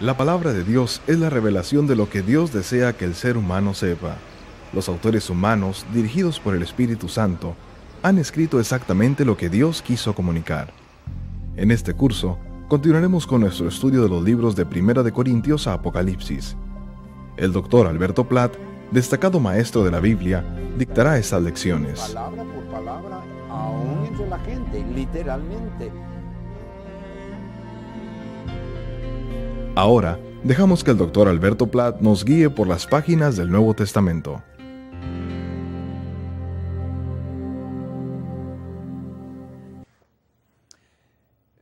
La palabra de Dios es la revelación de lo que Dios desea que el ser humano sepa. Los autores humanos, dirigidos por el Espíritu Santo, han escrito exactamente lo que Dios quiso comunicar. En este curso, continuaremos con nuestro estudio de los libros de Primera de Corintios a Apocalipsis. El doctor Alberto Platt, destacado maestro de la Biblia, dictará estas lecciones. Palabra por palabra, entre la gente, literalmente. Ahora, dejamos que el doctor Alberto Platt nos guíe por las páginas del Nuevo Testamento.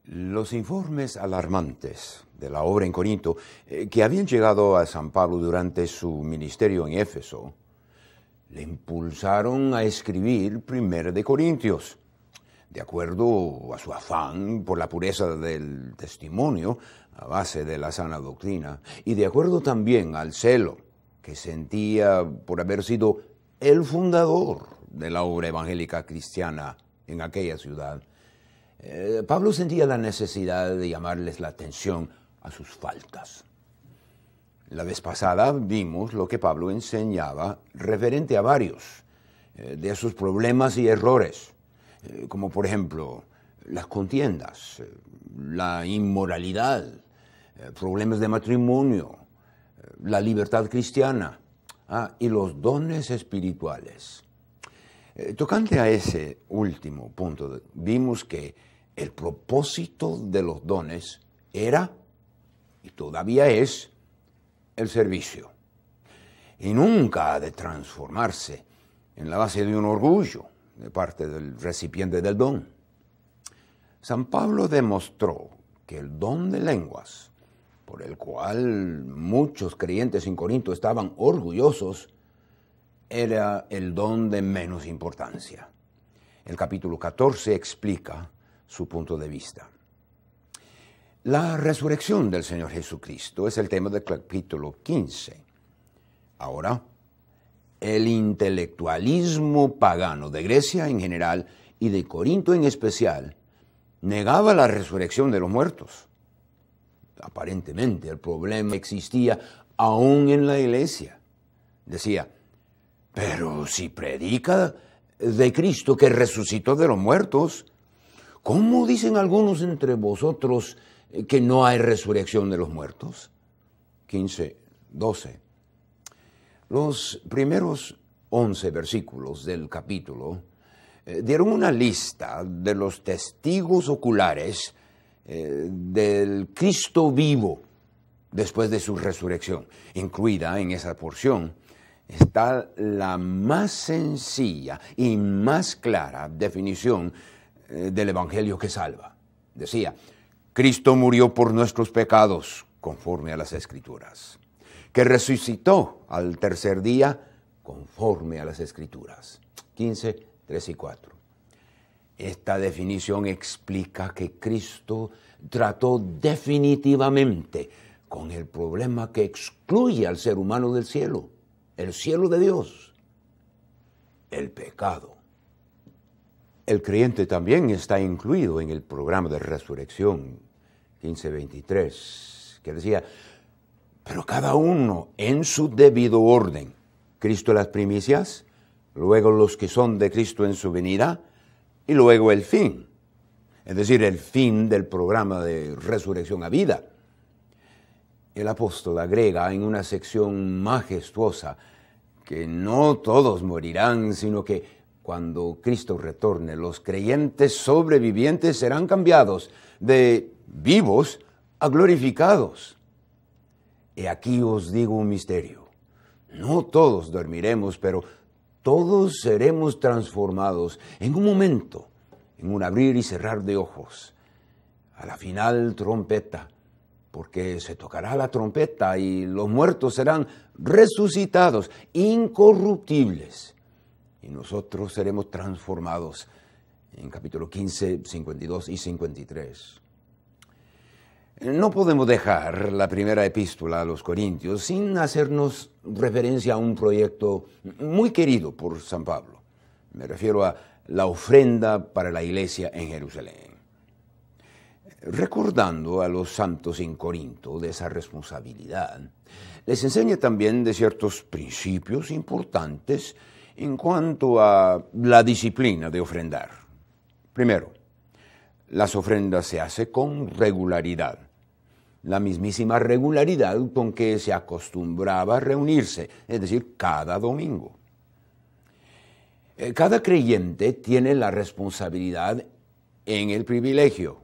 Los informes alarmantes de la obra en Corinto, eh, que habían llegado a San Pablo durante su ministerio en Éfeso, le impulsaron a escribir Primero de Corintios, de acuerdo a su afán por la pureza del testimonio a base de la sana doctrina, y de acuerdo también al celo que sentía por haber sido el fundador de la obra evangélica cristiana en aquella ciudad, eh, Pablo sentía la necesidad de llamarles la atención a sus faltas. La vez pasada vimos lo que Pablo enseñaba referente a varios eh, de sus problemas y errores eh, como por ejemplo las contiendas, eh, la inmoralidad, eh, problemas de matrimonio, la libertad cristiana ah, y los dones espirituales. tocante a ese último punto, vimos que el propósito de los dones era y todavía es el servicio. Y nunca ha de transformarse en la base de un orgullo, de parte del recipiente del don. San Pablo demostró que el don de lenguas, por el cual muchos creyentes en Corinto estaban orgullosos, era el don de menos importancia. El capítulo 14 explica su punto de vista. La resurrección del Señor Jesucristo es el tema del capítulo 15. Ahora el intelectualismo pagano de Grecia en general y de Corinto en especial negaba la resurrección de los muertos. Aparentemente el problema existía aún en la iglesia. Decía, pero si predica de Cristo que resucitó de los muertos, ¿cómo dicen algunos entre vosotros que no hay resurrección de los muertos? 15, 12. Los primeros once versículos del capítulo eh, dieron una lista de los testigos oculares eh, del Cristo vivo después de su resurrección. Incluida en esa porción está la más sencilla y más clara definición eh, del Evangelio que salva. Decía, Cristo murió por nuestros pecados conforme a las Escrituras que resucitó al tercer día conforme a las Escrituras. 15, 3 y 4. Esta definición explica que Cristo trató definitivamente con el problema que excluye al ser humano del cielo, el cielo de Dios, el pecado. El creyente también está incluido en el programa de resurrección 23, que decía, pero cada uno en su debido orden. Cristo las primicias, luego los que son de Cristo en su venida, y luego el fin, es decir, el fin del programa de resurrección a vida. El apóstol agrega en una sección majestuosa que no todos morirán, sino que cuando Cristo retorne, los creyentes sobrevivientes serán cambiados de vivos a glorificados. Y aquí os digo un misterio. No todos dormiremos, pero todos seremos transformados en un momento, en un abrir y cerrar de ojos. A la final trompeta, porque se tocará la trompeta y los muertos serán resucitados, incorruptibles, y nosotros seremos transformados. En capítulo 15, 52 y 53. No podemos dejar la primera epístola a los Corintios sin hacernos referencia a un proyecto muy querido por San Pablo. Me refiero a la ofrenda para la iglesia en Jerusalén. Recordando a los santos en Corinto de esa responsabilidad, les enseña también de ciertos principios importantes en cuanto a la disciplina de ofrendar. Primero, las ofrendas se hacen con regularidad la mismísima regularidad con que se acostumbraba a reunirse, es decir, cada domingo. Eh, cada creyente tiene la responsabilidad en el privilegio,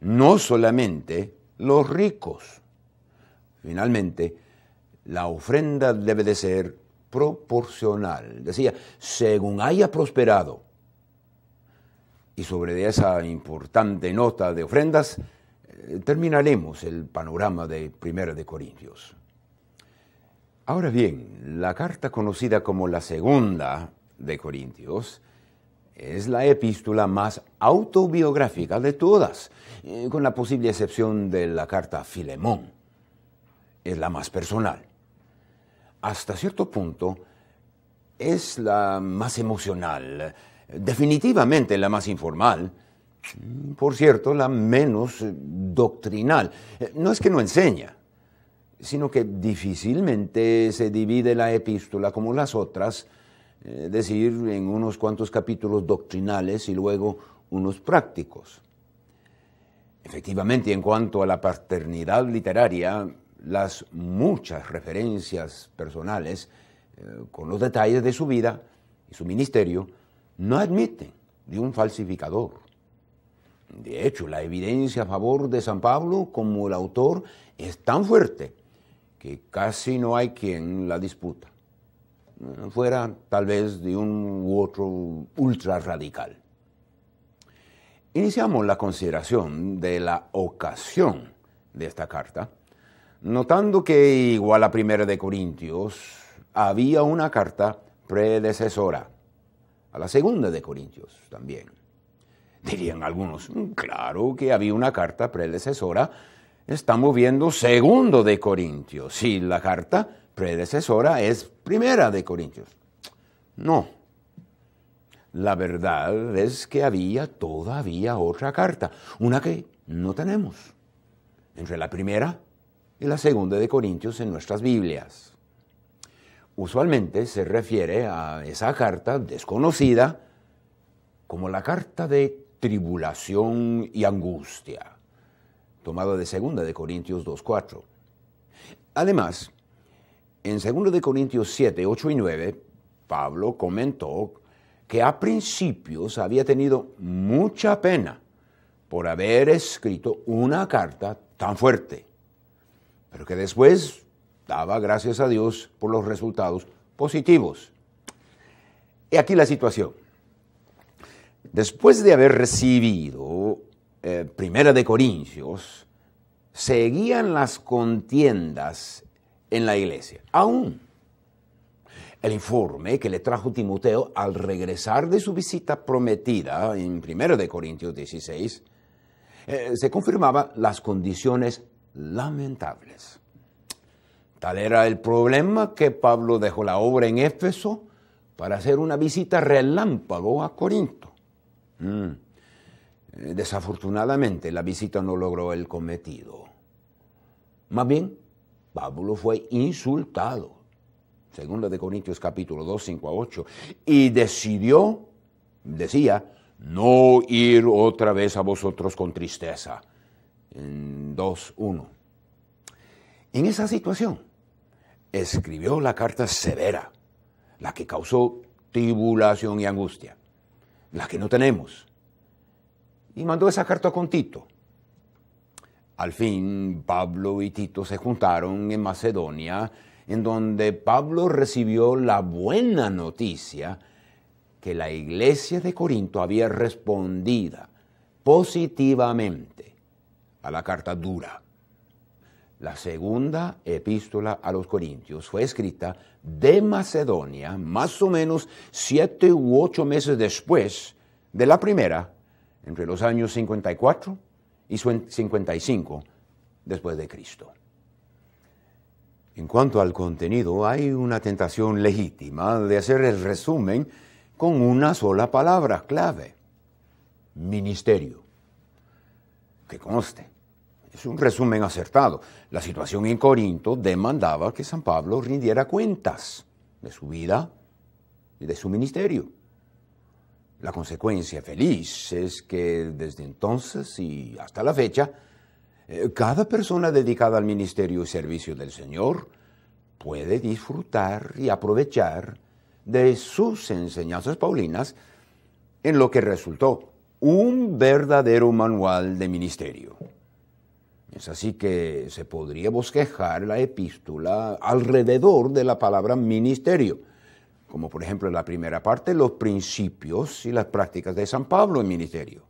no solamente los ricos. Finalmente, la ofrenda debe de ser proporcional, decía, según haya prosperado. Y sobre esa importante nota de ofrendas, terminaremos el panorama de Primera de Corintios. Ahora bien, la carta conocida como la Segunda de Corintios es la epístola más autobiográfica de todas, eh, con la posible excepción de la carta a Filemón. Es la más personal. Hasta cierto punto, es la más emocional, definitivamente la más informal, por cierto, la menos eh, doctrinal. Eh, no es que no enseña, sino que difícilmente se divide la epístola como las otras, es eh, decir, en unos cuantos capítulos doctrinales y luego unos prácticos. Efectivamente, en cuanto a la paternidad literaria, las muchas referencias personales con los detalles de su vida y su ministerio no admiten de un falsificador. De hecho, la evidencia a favor de San Pablo como el autor es tan fuerte que casi no hay quien la disputa, eh, fuera tal vez de un u otro ultra radical. Iniciamos la consideración de la ocasión de esta carta, notando que igual a la Primera de Corintios había una carta predecesora a la Segunda de Corintios también. Dirían algunos, mm, claro que había una carta predecesora. Estamos viendo segundo de Corintios. Si la carta predecesora es primera de Corintios. No. La verdad es que había todavía otra carta, una que no tenemos, entre la primera y la segunda de Corintios en nuestras Biblias. Usualmente se refiere a esa carta desconocida como la carta de tribulación y angustia, tomada de 2 de Corintios 2.4. Además, en 2 de Corintios 7, 8 y 9, Pablo comentó que a principios había tenido mucha pena por haber escrito una carta tan fuerte, pero que después daba gracias a Dios por los resultados positivos. Y aquí la situación después de haber recibido eh, Primera de Corintios, seguían las contiendas en la iglesia. Aún el informe que le trajo Timoteo al regresar de su visita prometida en Primera de Corintios 16, eh, se confirmaba las condiciones lamentables. Tal era el problema que Pablo dejó la obra en Éfeso para hacer una visita relámpago a Corinto. Mm. Desafortunadamente, la visita no logró el cometido. Más bien, Pablo fue insultado, según de Corintios capítulo 2, 5 a 8, y decidió, decía, no ir otra vez a vosotros con tristeza. En 2, 1. En esa situación, escribió la carta severa, la que causó tribulación y angustia las que no tenemos. Y mandó esa carta con Tito. Al fin, Pablo y Tito se juntaron en Macedonia, en donde Pablo recibió la buena noticia que la iglesia de Corinto había respondido positivamente a la carta dura la segunda epístola a los Corintios fue escrita de Macedonia más o menos siete u ocho meses después de la primera, entre los años 54 y 55 después de Cristo. En cuanto al contenido, hay una tentación legítima de hacer el resumen con una sola palabra clave, ministerio. Que conste, es un resumen acertado. La situación en Corinto demandaba que San Pablo rindiera cuentas de su vida y de su ministerio. La consecuencia feliz es que desde entonces y hasta la fecha, eh, cada persona dedicada al ministerio y servicio del Señor puede disfrutar y aprovechar de sus enseñanzas paulinas en lo que resultó un verdadero manual de ministerio. Es así que se podría bosquejar la epístola alrededor de la palabra ministerio, como por ejemplo en la primera parte, los principios y las prácticas de San Pablo en ministerio.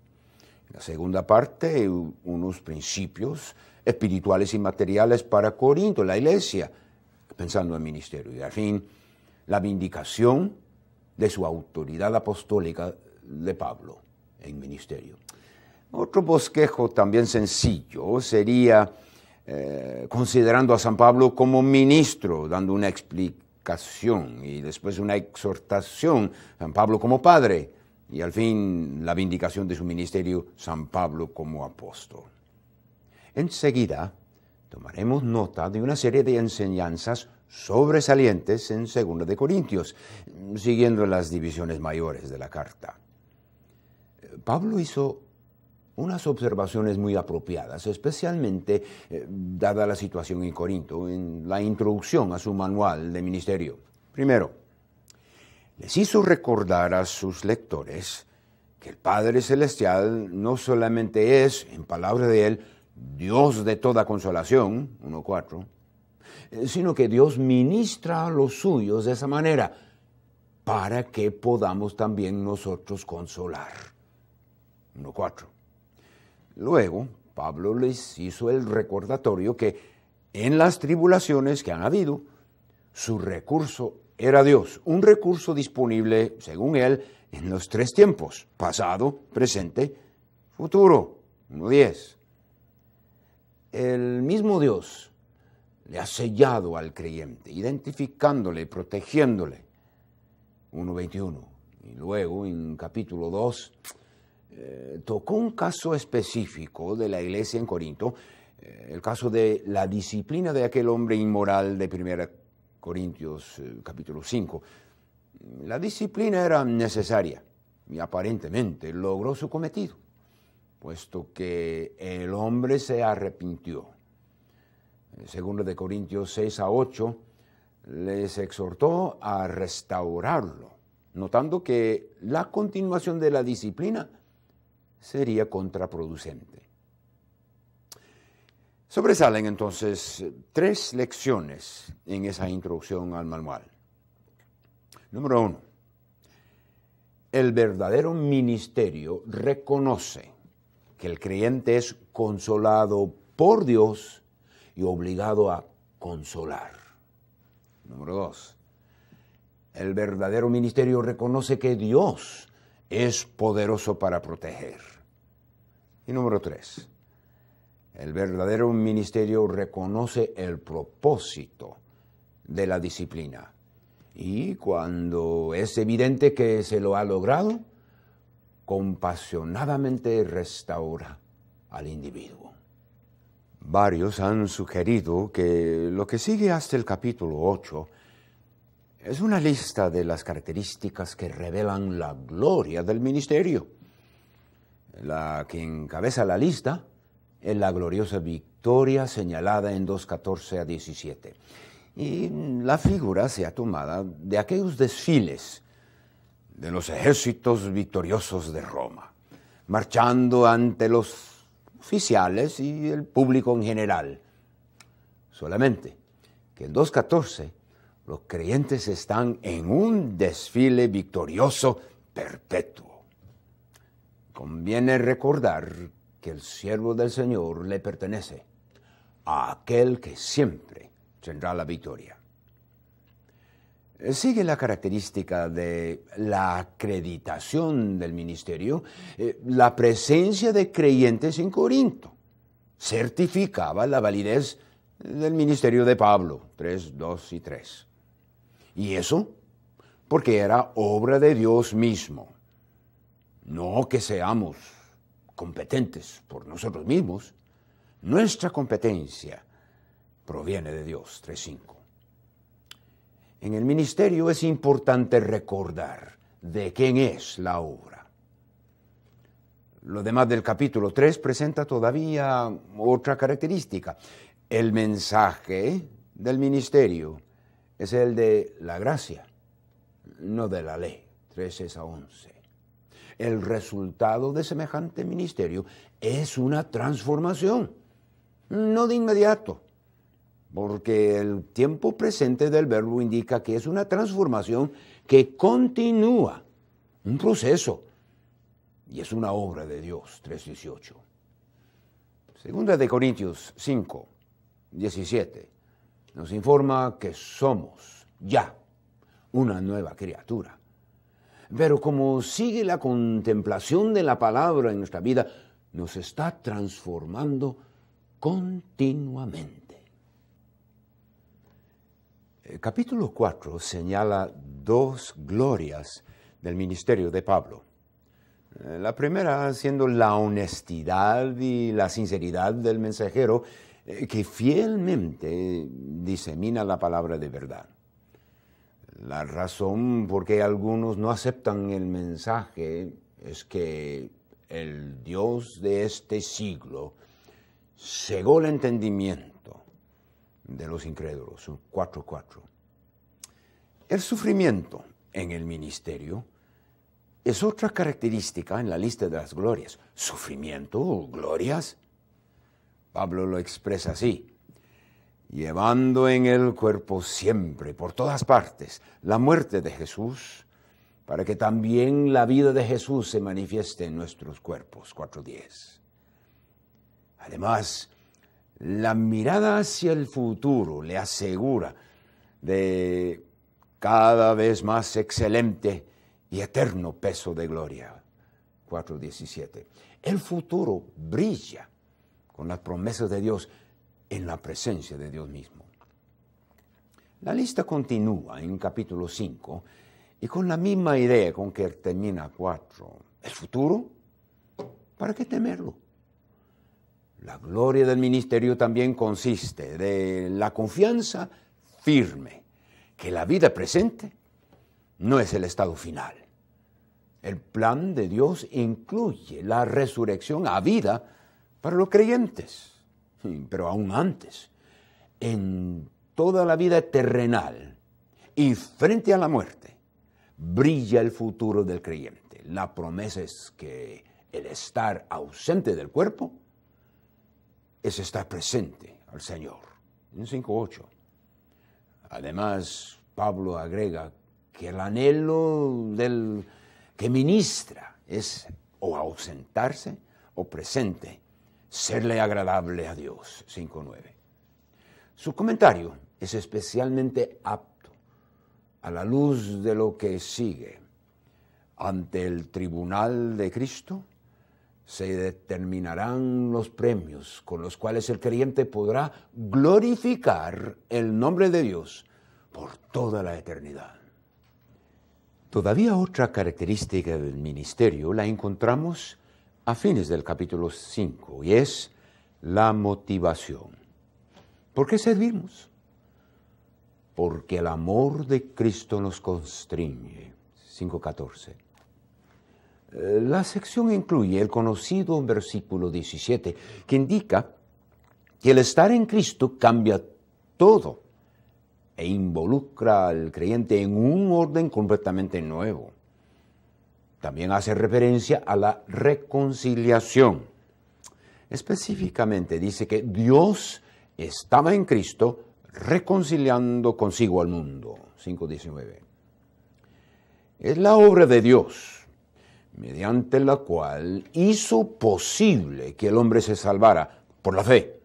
En la segunda parte, unos principios espirituales y materiales para Corinto, la iglesia, pensando en ministerio. Y al fin, la vindicación de su autoridad apostólica de Pablo en ministerio. Otro bosquejo también sencillo sería eh, considerando a San Pablo como ministro, dando una explicación y después una exhortación, San Pablo como padre y al fin la vindicación de su ministerio, San Pablo como apóstol. Enseguida tomaremos nota de una serie de enseñanzas sobresalientes en 2 de Corintios, siguiendo las divisiones mayores de la carta. Pablo hizo unas observaciones muy apropiadas, especialmente eh, dada la situación en Corinto, en la introducción a su manual de ministerio. Primero, les hizo recordar a sus lectores que el Padre Celestial no solamente es, en palabra de él, Dios de toda consolación, 1.4, eh, sino que Dios ministra a los suyos de esa manera para que podamos también nosotros consolar, 1.4. Luego, Pablo les hizo el recordatorio que en las tribulaciones que han habido, su recurso era Dios, un recurso disponible, según él, en los tres tiempos, pasado, presente, futuro, 1.10. El mismo Dios le ha sellado al creyente, identificándole, y protegiéndole, 1.21. Y luego, en capítulo 2, eh, tocó un caso específico de la iglesia en Corinto, eh, el caso de la disciplina de aquel hombre inmoral de 1 Corintios eh, capítulo 5. La disciplina era necesaria y aparentemente logró su cometido, puesto que el hombre se arrepintió. Segundo de Corintios 6 a 8, les exhortó a restaurarlo, notando que la continuación de la disciplina sería contraproducente. Sobresalen entonces tres lecciones en esa introducción al manual. Número uno, el verdadero ministerio reconoce que el creyente es consolado por Dios y obligado a consolar. Número dos, el verdadero ministerio reconoce que Dios es poderoso para proteger. Y número tres, el verdadero ministerio reconoce el propósito de la disciplina. Y cuando es evidente que se lo ha logrado, compasionadamente restaura al individuo. Varios han sugerido que lo que sigue hasta el capítulo 8 es una lista de las características que revelan la gloria del ministerio la que encabeza la lista es la gloriosa victoria señalada en 2.14 a 17. Y la figura se ha tomado de aquellos desfiles de los ejércitos victoriosos de Roma, marchando ante los oficiales y el público en general. Solamente que en 2.14 los creyentes están en un desfile victorioso perpetuo. Conviene recordar que el siervo del Señor le pertenece a aquel que siempre tendrá la victoria. Sigue la característica de la acreditación del ministerio, eh, la presencia de creyentes en Corinto. Certificaba la validez del ministerio de Pablo, 3, 2 y 3. Y eso porque era obra de Dios mismo. No que seamos competentes por nosotros mismos, nuestra competencia proviene de Dios 3.5. En el ministerio es importante recordar de quién es la obra. Lo demás del capítulo 3 presenta todavía otra característica. El mensaje del ministerio es el de la gracia, no de la ley, 13 a 11 el resultado de semejante ministerio es una transformación, no de inmediato, porque el tiempo presente del verbo indica que es una transformación que continúa, un proceso, y es una obra de Dios, 3.18. Segunda de Corintios 5, 17, nos informa que somos ya una nueva criatura. Pero como sigue la contemplación de la palabra en nuestra vida, nos está transformando continuamente. capítulo 4 señala dos glorias del ministerio de Pablo. Eh, la primera siendo la honestidad y la sinceridad del mensajero eh, que fielmente disemina la palabra de verdad. La razón por qué algunos no aceptan el mensaje es que el Dios de este siglo cegó el entendimiento de los incrédulos, 4.4. El sufrimiento en el ministerio es otra característica en la lista de las glorias. Sufrimiento o glorias. Pablo lo expresa así llevando en el cuerpo siempre, por todas partes, la muerte de Jesús, para que también la vida de Jesús se manifieste en nuestros cuerpos. 4.10. Además, la mirada hacia el futuro le asegura de cada vez más excelente y eterno peso de gloria. 4.17. El futuro brilla con las promesas de Dios en la presencia de Dios mismo. La lista continúa en capítulo 5 y con la misma idea con que termina 4. ¿El futuro? ¿Para qué temerlo? La gloria del ministerio también consiste de la confianza firme que la vida presente no es el estado final. El plan de Dios incluye la resurrección a vida para los creyentes pero aún antes, en toda la vida terrenal y frente a la muerte, brilla el futuro del creyente. La promesa es que el estar ausente del cuerpo es estar presente al Señor. En 5.8. Además, Pablo agrega que el anhelo del que ministra es o ausentarse o presente serle agradable a Dios. 5.9. Su comentario es especialmente apto a la luz de lo que sigue. Ante el tribunal de Cristo se determinarán los premios con los cuales el creyente podrá glorificar el nombre de Dios por toda la eternidad. Todavía otra característica del ministerio la encontramos a fines del capítulo 5 y es la motivación. ¿Por qué servimos? Porque el amor de Cristo nos constriñe. 5.14. Eh, la sección incluye el conocido versículo 17, que indica que el estar en Cristo cambia todo e involucra al creyente en un orden completamente nuevo también hace referencia a la reconciliación. Específicamente dice que Dios estaba en Cristo reconciliando consigo al mundo. 5.19. Es la obra de Dios, mediante la cual hizo posible que el hombre se salvara por la fe.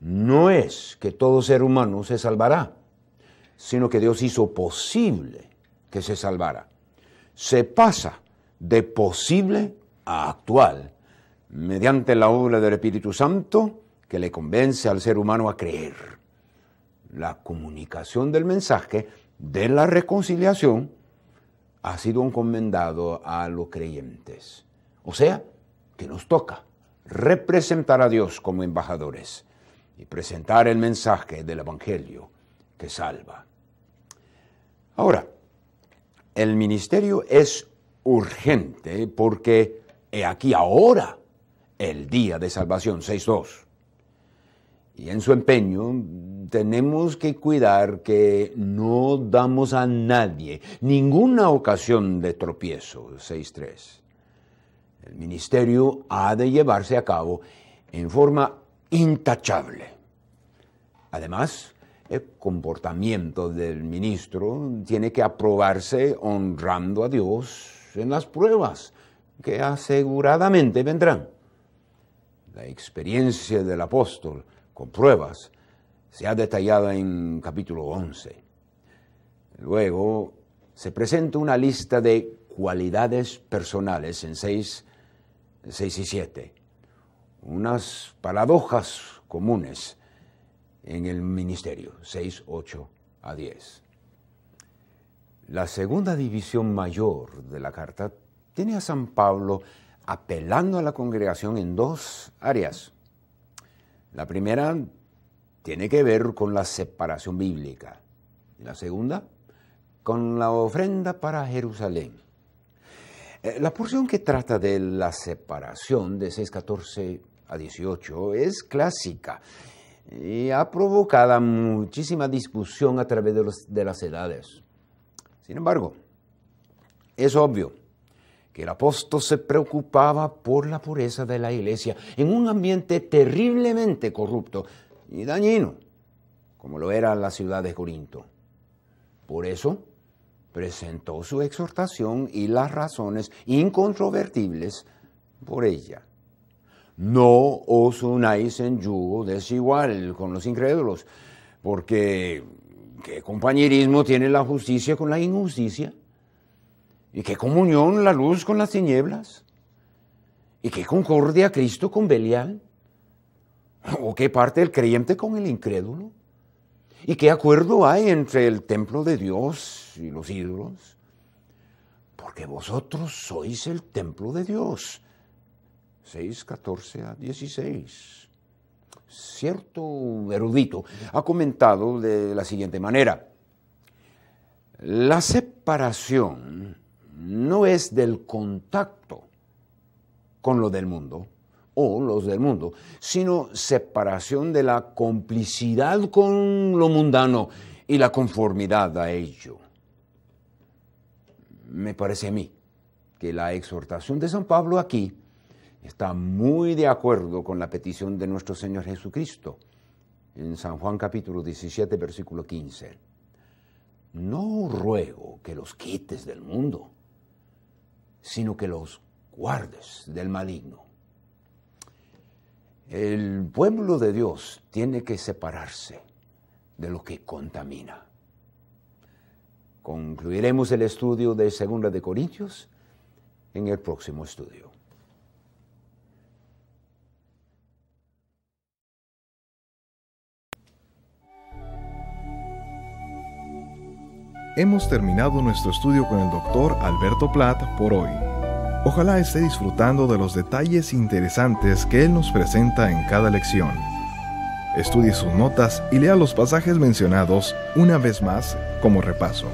No es que todo ser humano se salvará, sino que Dios hizo posible que se salvara. Se pasa de posible a actual, mediante la obra del Espíritu Santo que le convence al ser humano a creer. La comunicación del mensaje de la reconciliación ha sido encomendado a los creyentes. O sea, que nos toca representar a Dios como embajadores y presentar el mensaje del Evangelio que salva. Ahora, el ministerio es urgente porque he aquí ahora el día de salvación 6.2. Y en su empeño tenemos que cuidar que no damos a nadie ninguna ocasión de tropiezo 6.3. El ministerio ha de llevarse a cabo en forma intachable. Además, el comportamiento del ministro tiene que aprobarse honrando a Dios en las pruebas que aseguradamente vendrán. La experiencia del apóstol con pruebas se ha detallado en capítulo 11. Luego se presenta una lista de cualidades personales en 6, 6 y 7, unas paradojas comunes en el ministerio, 6, 8 a 10. La segunda división mayor de la carta tiene a San Pablo apelando a la congregación en dos áreas. La primera tiene que ver con la separación bíblica la segunda con la ofrenda para Jerusalén. Eh, la porción que trata de la separación de 6.14 a 18 es clásica y ha provocado muchísima discusión a través de las edades. Sin embargo, es obvio que el apóstol se preocupaba por la pureza de la iglesia en un ambiente terriblemente corrupto y dañino, como lo era la ciudad de Corinto. Por eso, presentó su exhortación y las razones incontrovertibles por ella. No os unáis en yugo desigual con los incrédulos, porque ¿Qué compañerismo tiene la justicia con la injusticia? ¿Y qué comunión la luz con las tinieblas? ¿Y qué concordia Cristo con Belial? ¿O qué parte el creyente con el incrédulo? ¿Y qué acuerdo hay entre el templo de Dios y los ídolos? Porque vosotros sois el templo de Dios. 6, 14 a 16 cierto erudito, ha comentado de la siguiente manera. La separación no es del contacto con lo del mundo o los del mundo, sino separación de la complicidad con lo mundano y la conformidad a ello. Me parece a mí que la exhortación de San Pablo aquí está muy de acuerdo con la petición de nuestro Señor Jesucristo en San Juan capítulo 17, versículo 15. No ruego que los quites del mundo, sino que los guardes del maligno. El pueblo de Dios tiene que separarse de lo que contamina. Concluiremos el estudio de Segunda de Corintios en el próximo estudio. Hemos terminado nuestro estudio con el doctor Alberto Platt por hoy. Ojalá esté disfrutando de los detalles interesantes que él nos presenta en cada lección. Estudie sus notas y lea los pasajes mencionados una vez más como repaso.